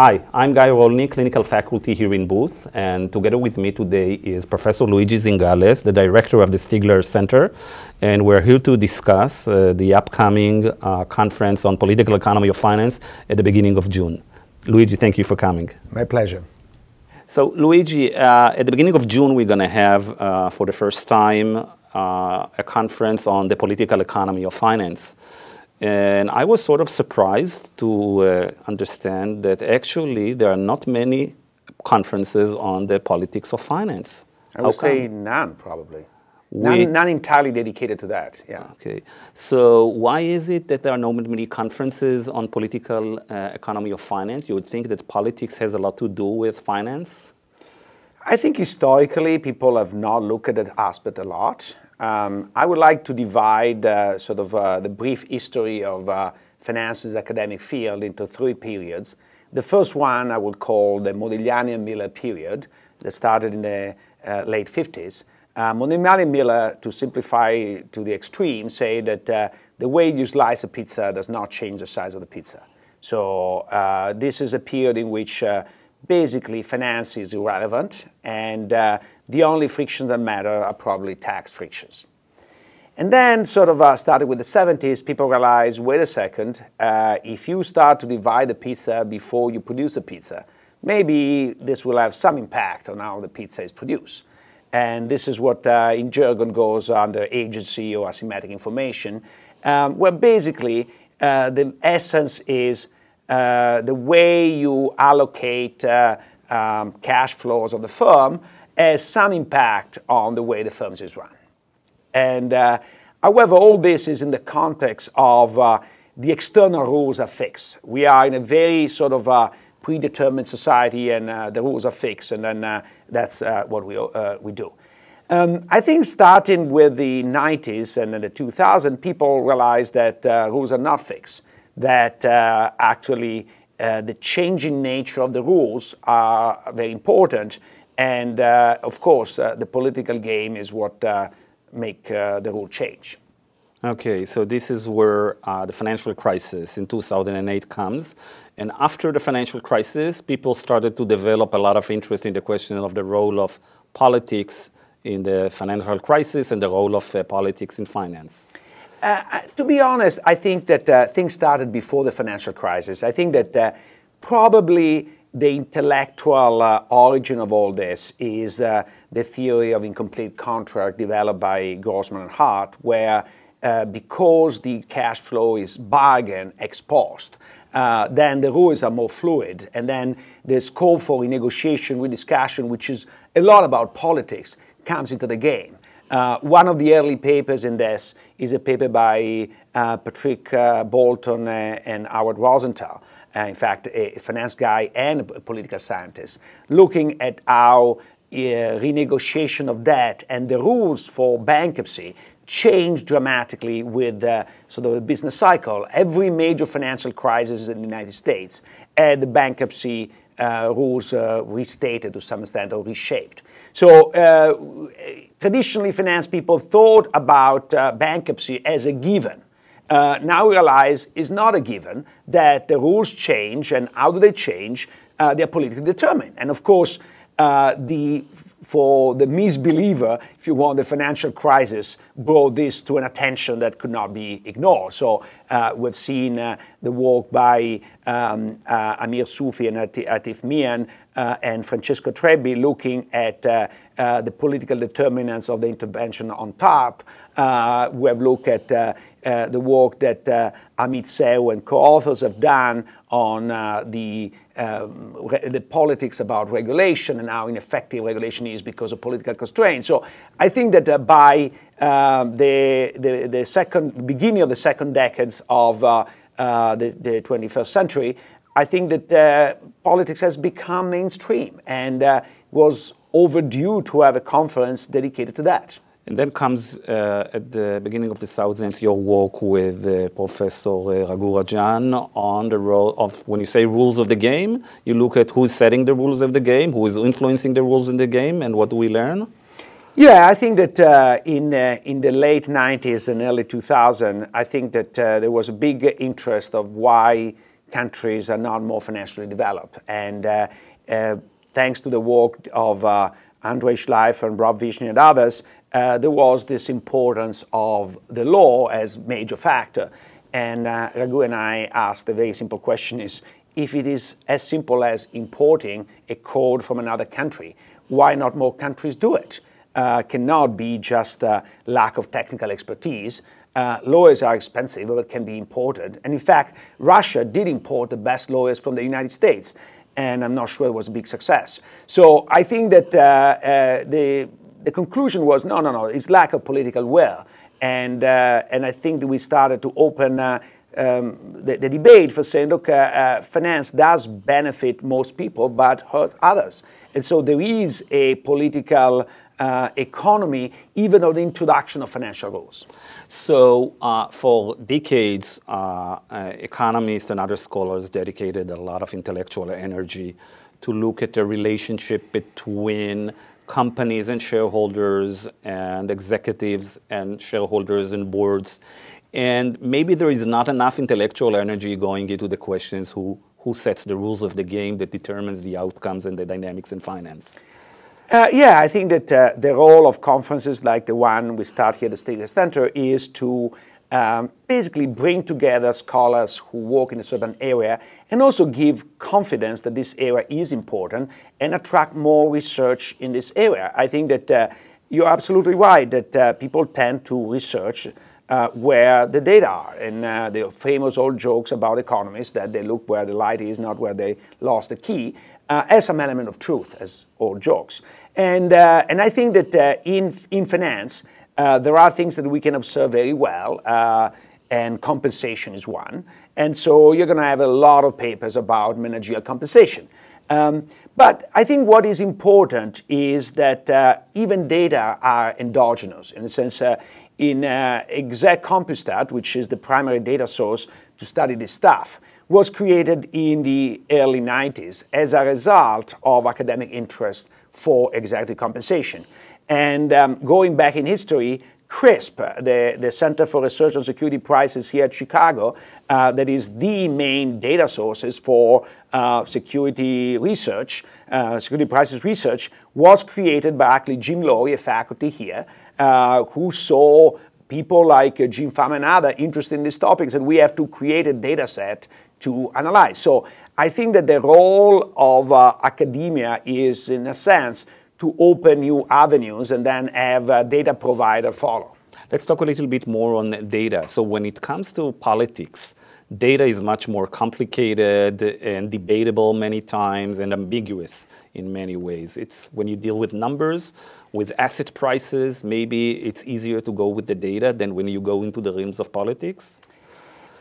Hi, I'm Guy Rolny, clinical faculty here in Booth, and together with me today is Professor Luigi Zingales, the director of the Stigler Center, and we're here to discuss uh, the upcoming uh, conference on political economy of finance at the beginning of June. Luigi, thank you for coming. My pleasure. So, Luigi, uh, at the beginning of June, we're going to have, uh, for the first time, uh, a conference on the political economy of finance. And I was sort of surprised to uh, understand that actually there are not many conferences on the politics of finance. I would say none, probably. We, none, none, entirely dedicated to that. Yeah. Okay. So why is it that there are no many conferences on political uh, economy of finance? You would think that politics has a lot to do with finance. I think historically people have not looked at that aspect a lot. Um, I would like to divide uh, sort of uh, the brief history of uh, finances academic field into three periods. The first one I would call the Modigliani Miller period that started in the uh, late 50s. Uh, Modigliani Miller, to simplify to the extreme, say that uh, the way you slice a pizza does not change the size of the pizza. So this is a period in which basically finance is irrelevant and uh, the only frictions that matter are probably tax frictions. And then sort of uh, started with the 70s, people realized, wait a second, uh, if you start to divide the pizza before you produce the pizza, maybe this will have some impact on how the pizza is produced. And this is what uh, in jargon goes under agency or asymmetric information, um, where basically uh, the essence is uh, the way you allocate uh, um, cash flows of the firm has some impact on the way the firm is run. And uh, however, all this is in the context of uh, the external rules are fixed. We are in a very sort of uh, predetermined society, and the rules are fixed, and then that's what we we do. Um, I think starting with the 90s and the 2000s, people realized that rules are not fixed that uh, actually uh, the changing nature of the rules are very important. And uh, of course, uh, the political game is what uh, make uh, the rule change. Okay, so this is where the financial crisis in 2008 comes. And after the financial crisis, people started to develop a lot of interest in the question of the role of politics in the financial crisis and the role of politics in finance. Uh, uh, to be honest, I think that uh, things started before the financial crisis. I think that uh, probably the intellectual uh, origin of all this is the theory of incomplete contract developed by Grossman and Hart, where because the cash flow is bargain exposed, then the rules are more fluid, and then the scope for renegotiation, rediscussion, which is a lot about politics, comes into the game. Uh, one of the early papers in this is a paper by uh, Patrick uh, Bolton uh, and Howard Rosenthal, uh, in fact, a finance guy and a political scientist, looking at how uh, renegotiation of debt and the rules for bankruptcy changed dramatically with sort of the business cycle. Every major financial crisis in the United States had the bankruptcy rules restated to some extent or reshaped. So uh, traditionally, finance people thought about uh, bankruptcy as a given. Uh, now realize it's not a given that the rules change, and how do they change? Uh, they are politically determined. And of course, uh, the for the misbeliever, if you want, the financial crisis brought this to an attention that could not be ignored. So uh, we've seen uh, the work by um, uh, Amir Sufi and Atif Mian uh, and Francesco Trebi looking at the political determinants of the intervention on TARP. we have looked at the work that Amit Seo and co-authors have done on the um, the politics about regulation and how ineffective regulation is because of political constraints. So I think that uh, by uh, the, the, the, second beginning of the second decades of uh, uh the, the, 21st century, I think that uh, politics has become mainstream and uh, was overdue to have a conference dedicated to that. And then comes uh, at the beginning of the thousands your work with uh, Professor uh, on the role of when you say rules of the game, you look at who's setting the rules of the game, who is influencing the rules in the game, and what do we learn? Yeah, I think that uh, in uh, in the late 90s and early 2000, I think that uh, there was a big interest of why countries are not more financially developed, and uh, thanks to the work of Andrei Schleifer and Rob Vishny and others, uh, there was this importance of the law as major factor. And uh, Raghu and I asked a very simple question is, if it is as simple as importing a code from another country, why not more countries do it? Uh, cannot be just a lack of technical expertise. Uh, lawyers are expensive, but can be imported. And in fact, Russia did import the best lawyers from the United States, and I'm not sure it was a big success. So I think that uh, uh, the the conclusion was no, no, no, it's lack of political will. And, uh, and I think we started to open uh, um, the, the, debate for saying, look, uh, uh, finance does benefit most people but hurt others. And so there is a political uh, economy, even on the introduction of financial rules. So, for decades, economists and other scholars dedicated a lot of intellectual energy to look at the relationship between companies and shareholders and executives and shareholders and boards. And maybe there is not enough intellectual energy going into the questions who, who sets the rules of the game that determines the outcomes and the dynamics in finance. Uh, yeah, I think that uh, the role of conferences like the one we start here at the Stigler Center is to um, basically bring together scholars who work in a certain area and also give confidence that this area is important and attract more research in this area. I think that uh, you're absolutely right that uh, people tend to research uh, where the data are. And uh, the famous old jokes about economists that they look where the light is, not where they lost the key, uh, as some element of truth, as old jokes. And, uh, and I think that uh, in, in finance, uh, there are things that we can observe very well, and compensation is one. And so you're going to have a lot of papers about managerial compensation. Um, but I think what is important is that uh, even data are endogenous. In a sense, uh, in uh, Exec CompuStat, which is the primary data source to study this stuff, was created in the early 90s as a result of academic interest for executive compensation. And um, going back in history, CRISP, the, the Center for Research on Security Prices here at Chicago, uh, that is the main data sources for uh, security research, uh, security prices research, was created by actually Jim Lowry, a faculty here, uh, who saw people like uh, Jim Pham and others interested in these topics, and we have to create a data set to analyze. So I think that the role of uh, academia is, in a sense, to open new avenues and then have a data provider follow. Let's talk a little bit more on data. So when it comes to politics, data is much more complicated and debatable many times and ambiguous in many ways. It's when you deal with numbers, with asset prices, maybe it's easier to go with the data than when you go into the realms of politics?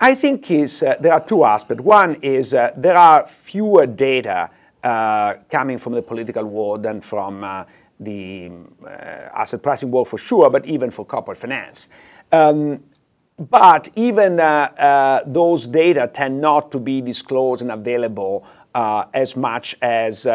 I think is, uh, there are two aspects. One is uh, there are fewer data uh, coming from the political world and from uh, the uh, asset pricing world for sure, but even for corporate finance. Um, but even uh, uh, those data tend not to be disclosed and available as much as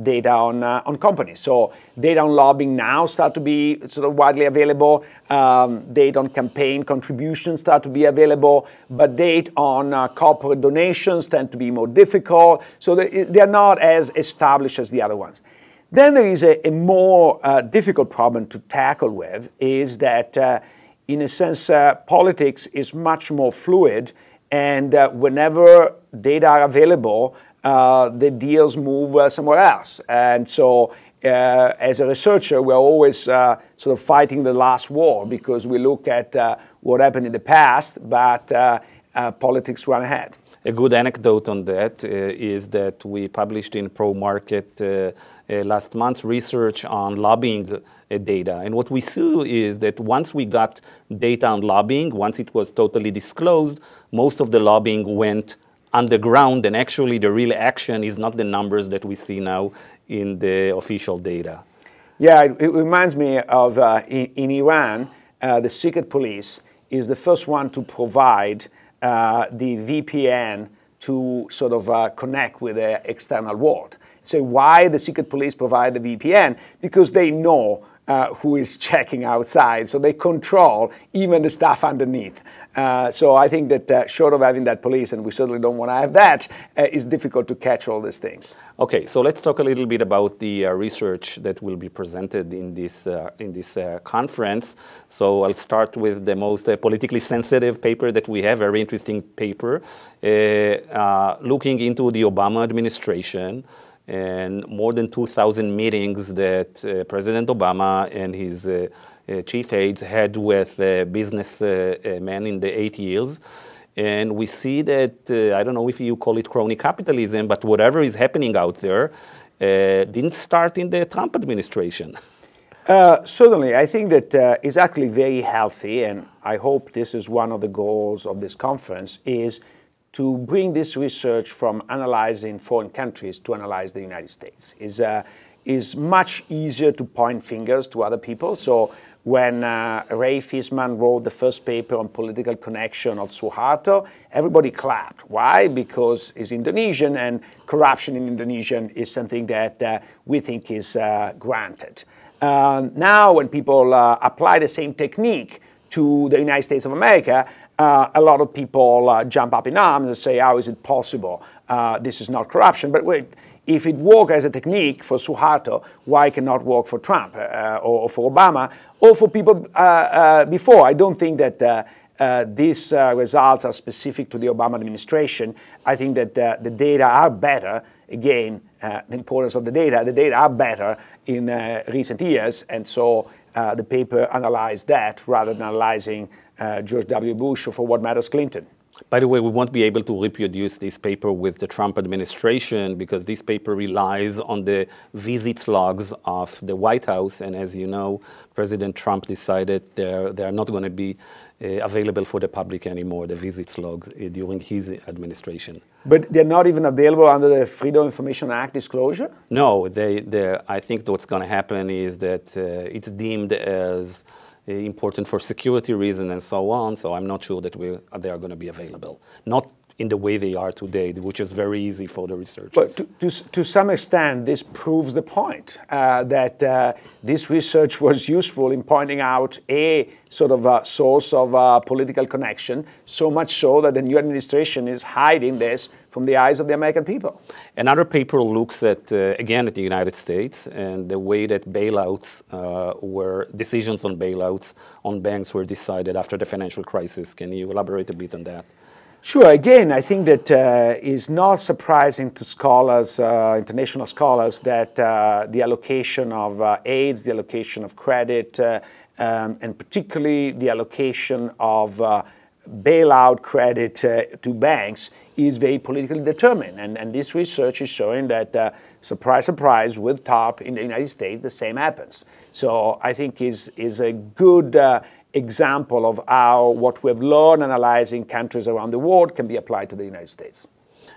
data on, uh, on companies. So data on lobbying now start to be sort of widely available. Um, data on campaign contributions start to be available, but data on uh, corporate donations tend to be more difficult. So they, they, are not as established as the other ones. Then there is a, a more uh, difficult problem to tackle with is that, uh, in a sense, uh, politics is much more fluid, and uh, whenever data are available, uh, the deals move uh, somewhere else. And so uh, as a researcher, we're always uh, sort of fighting the last war because we look at uh, what happened in the past, but uh, politics run ahead. A good anecdote on that is that we published in Pro Market last month research on lobbying data. And what we saw is that once we got data on lobbying, once it was totally disclosed, most of the lobbying went on the ground, and actually the real action is not the numbers that we see now in the official data. Yeah, it, it reminds me of uh, in, in, Iran, uh, the secret police is the first one to provide uh, the VPN to sort of uh, connect with the external world. So why the secret police provide the VPN? Because they know uh, who is checking outside. So they control even the stuff underneath. Uh, so I think that uh, short of having that police, and we certainly don't want to have that, uh, it's difficult to catch all these things. Okay, so let's talk a little bit about the uh, research that will be presented in this uh, in this conference. So I'll start with the most politically sensitive paper that we have, a very interesting paper, looking into the Obama administration and more than 2,000 meetings that uh, President Obama and his uh, uh, chief aides had with businessmen uh, uh, in the eight years. And we see that, uh, I don't know if you call it crony capitalism, but whatever is happening out there didn't start in the Trump administration. certainly, I think that it's actually very healthy, and I hope this is one of the goals of this conference, is to bring this research from analyzing foreign countries to analyze the United States. is uh, is much easier to point fingers to other people. So when uh, Ray Fisman wrote the first paper on political connection of Suharto, everybody clapped. Why? Because he's Indonesian and corruption in Indonesia is something that uh, we think is uh, granted. Uh, now when people uh, apply the same technique to the United States of America, uh, a lot of people uh, jump up in arms and say, how is it possible? Uh, this is not corruption. But wait, if it worked as a technique for Suharto, why cannot work for Trump uh, uh, or for Obama or for people uh, before? I don't think that uh, these uh, results are specific to the Obama administration. I think that uh, the data are better. Again, the importance of the data. The data are better in recent years, and so the paper analyzed that rather than analyzing uh, George W. Bush, or for what matters, Clinton. By the way, we won't be able to reproduce this paper with the Trump administration because this paper relies on the visit logs of the White House. And as you know, President Trump decided they're, they're not going to be uh, available for the public anymore, the visit logs uh, during his administration. But they're not even available under the Freedom Information Act disclosure? No, they, I think what's going to happen is that uh, it's deemed as Eh, important for security reasons and so on. So I'm not sure that we, they are going to be available. Not in the way they are today, which is very easy for the researchers. But to, to, to some extent, this proves the point uh, that uh, this research was useful in pointing out a sort of a source of uh, political connection, so much so that the new administration is hiding this from the eyes of the American people. Another paper looks at, uh, again, at the United States and the way that bailouts uh, were, decisions on bailouts on banks were decided after the financial crisis. Can you elaborate a bit on that? Sure. Again, I think that uh, is not surprising to scholars, uh, international scholars, that uh, the allocation of uh, aids, the allocation of credit, um, and particularly the allocation of bailout credit to banks is very politically determined. And, and this research is showing that, uh, surprise, surprise, with TARP in the United States, the same happens. So I think is, is a good uh, example of how what we have learned analyzing countries around the world can be applied to the United States.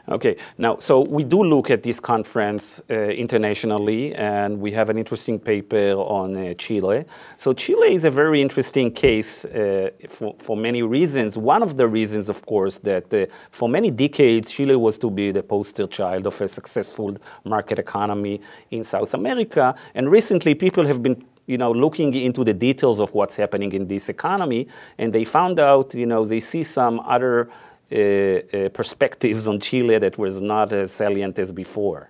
Okay, now, so we do look at this conference uh, internationally, and we have an interesting paper on uh, Chile. So, Chile is a very interesting case uh, for, for many reasons. One of the reasons, of course, that uh, for many decades, Chile was to be the poster child of a successful market economy in South America. And recently, people have been you know, looking into the details of what's happening in this economy, and they found out, you know, they see some other uh, uh, perspectives on Chile that was not as salient as before?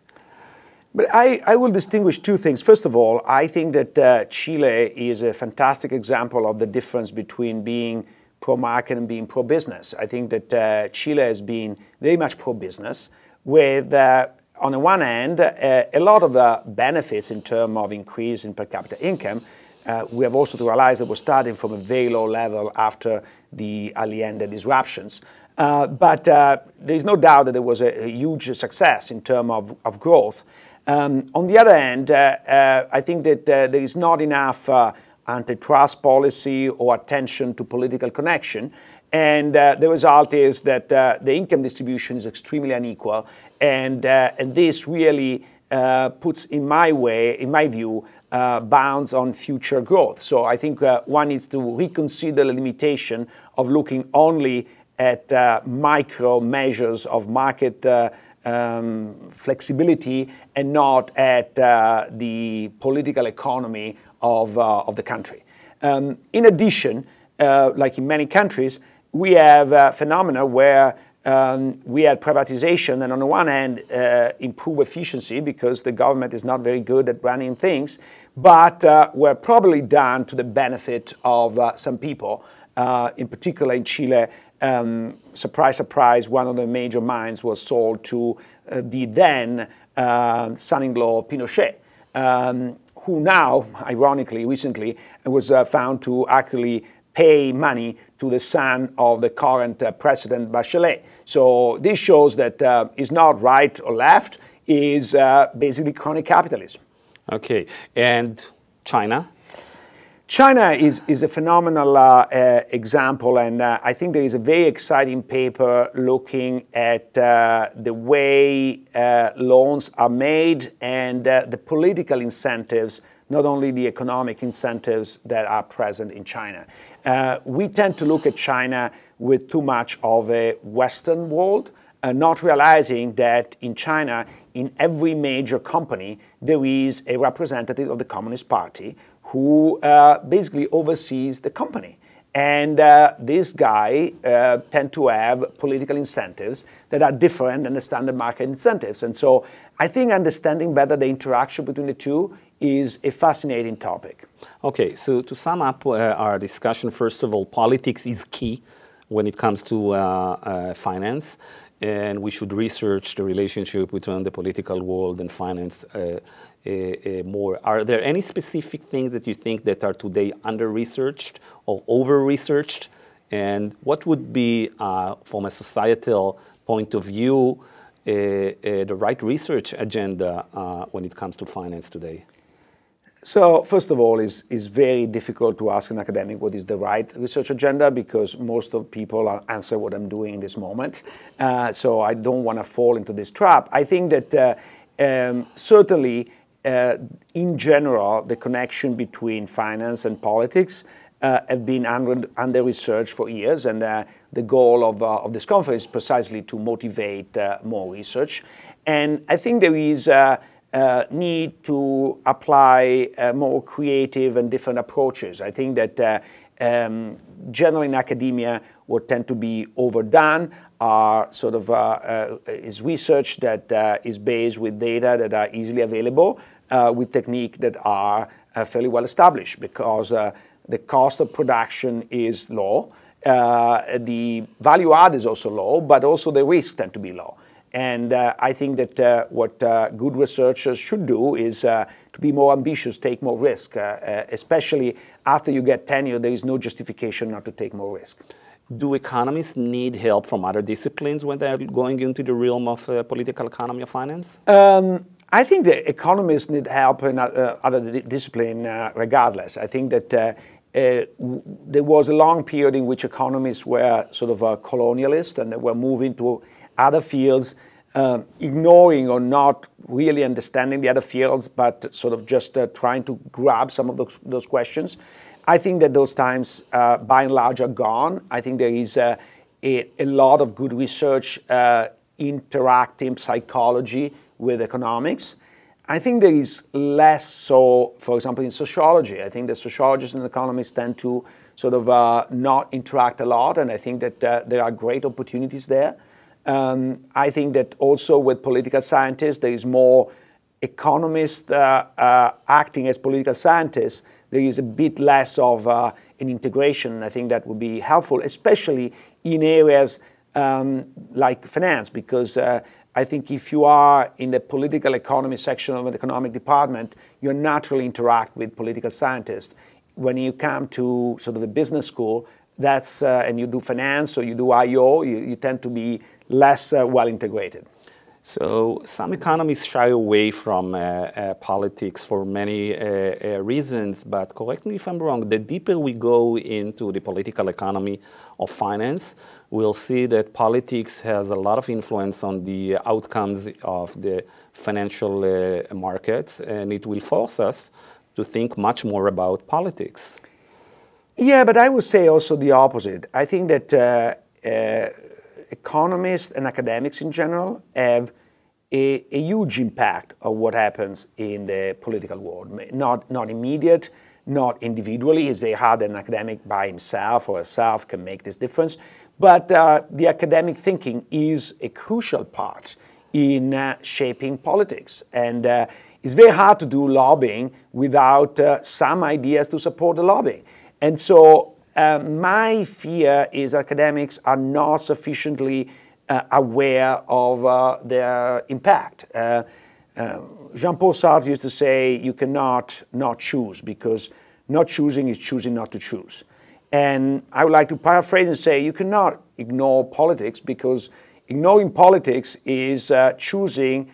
But I, I, will distinguish two things. First of all, I think that uh, Chile is a fantastic example of the difference between being pro market and being pro business. I think that uh, Chile has been very much pro business, with, uh, on the one hand, uh, a lot of the benefits in terms of increase in per capita income. we have also to realize that we're starting from a very low level after the Allende disruptions. Uh, but uh, there is no doubt that there was a, a huge success in terms of, of growth. Um, on the other hand, uh, uh I think that uh, there is not enough antitrust policy or attention to political connection. And the result is that the income distribution is extremely unequal. And, and this really puts, in my way, in my view, uh, bounds on future growth. So I think uh, one needs to reconsider the limitation of looking only at uh, micro measures of market uh, um, flexibility and not at uh, the political economy of, uh, of the country. Um, in addition, uh, like in many countries, we have phenomena where um, we had privatization and on the one hand uh, improve efficiency because the government is not very good at running things, but were probably done to the benefit of some people, in particular in Chile, um, surprise, surprise, one of the major mines was sold to uh, the then uh, son-in-law Pinochet, um, who now, ironically, recently, was uh, found to actually pay money to the son of the current uh, president Bachelet. So this shows that uh, it's not right or left, is uh, basically chronic capitalism. Okay, and China? China is, is a phenomenal uh, uh, example, and uh, I think there is a very exciting paper looking at uh, the way uh, loans are made and uh, the political incentives, not only the economic incentives that are present in China. we tend to look at China with too much of a Western world, not realizing that in China, in every major company, there is a representative of the Communist Party who uh, basically oversees the company. And uh, this guy uh, tend to have political incentives that are different than the standard market incentives. And so I think understanding better the interaction between the two is a fascinating topic. Okay, so to sum up uh, our discussion, first of all, politics is key when it comes to uh, uh, finance, and we should research the relationship between the political world and finance uh, uh, uh, more. Are there any specific things that you think that are today under-researched or over-researched? And what would be, uh, from a societal point of view, the right research agenda when it comes to finance today? So first of all, it's, it's very difficult to ask an academic what is the right research agenda because most of people answer what I'm doing in this moment. Uh, so I don't want to fall into this trap. I think that uh, um, certainly uh, in general, the connection between finance and politics uh, have been under, under research for years, and uh, the goal of, uh, of this conference is precisely to motivate uh, more research. And I think there is a need to apply uh, more creative and different approaches. I think that um, generally in academia, what tend to be overdone are sort of uh, uh, is research that uh, is based with data that are easily available, uh, with techniques that are uh, fairly well established because uh, the cost of production is low. Uh, the value add is also low, but also the risks tend to be low. And uh, I think that what good researchers should do is to be more ambitious, take more risk, especially after you get tenure, there is no justification not to take more risk do economists need help from other disciplines when they're going into the realm of uh, political economy or finance? Um, I think that economists need help in uh, uh, other discipline uh, regardless. I think that uh, uh there was a long period in which economists were sort of a colonialist and they were moving to other fields, um, ignoring or not really understanding the other fields, but sort of just trying to grab some of those, those questions. I think that those times, by and large, are gone. I think there is a, a lot of good research interacting psychology with economics. I think there is less so, for example, in sociology. I think the sociologists and economists tend to sort of uh, not interact a lot, and I think that uh, there are great opportunities there. Um, I think that also with political scientists, there is more economists uh, uh acting as political scientists. There is a bit less of uh, an integration. I think that would be helpful, especially in areas um, like finance, because uh, I think if you are in the political economy section of an economic department, you naturally interact with political scientists. When you come to sort of the business school, that's uh, and you do finance or you do IO, you, you tend to be less uh, well integrated. So some economists shy away from uh, uh, politics for many uh, uh, reasons, but correct me if I'm wrong, the deeper we go into the political economy of finance, we'll see that politics has a lot of influence on the outcomes of the financial uh, markets, and it will force us to think much more about politics. Yeah, but I would say also the opposite. I think that uh, economists and academics in general have a, a, huge impact of what happens in the political world. Not, not immediate, not individually. It's very hard an academic by himself or herself can make this difference. But uh, the academic thinking is a crucial part in uh, shaping politics. And uh, it's very hard to do lobbying without uh, some ideas to support the lobbying. And so uh, my fear is academics are not sufficiently uh, aware of uh, their impact. Uh, uh, Jean-Paul Sartre used to say, you cannot not choose because not choosing is choosing not to choose. And I would like to paraphrase and say, you cannot ignore politics because ignoring politics is uh, choosing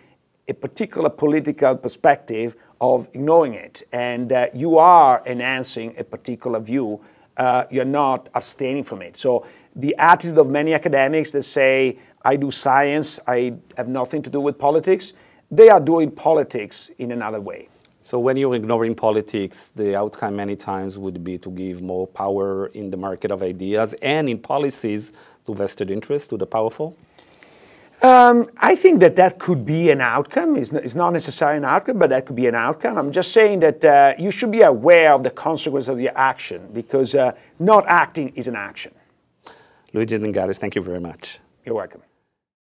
a particular political perspective of ignoring it. And you are enhancing a particular view uh, you're not abstaining from it. So the attitude of many academics that say, I do science, I have nothing to do with politics, they are doing politics in another way. So when you're ignoring politics, the outcome many times would be to give more power in the market of ideas and in policies to vested interests, to the powerful? Um, I think that that could be an outcome. It's, it's, not necessarily an outcome, but that could be an outcome. I'm just saying that uh, you should be aware of the consequence of your action because uh, not acting is an action. Luigi Lingaris, thank you very much. You're welcome.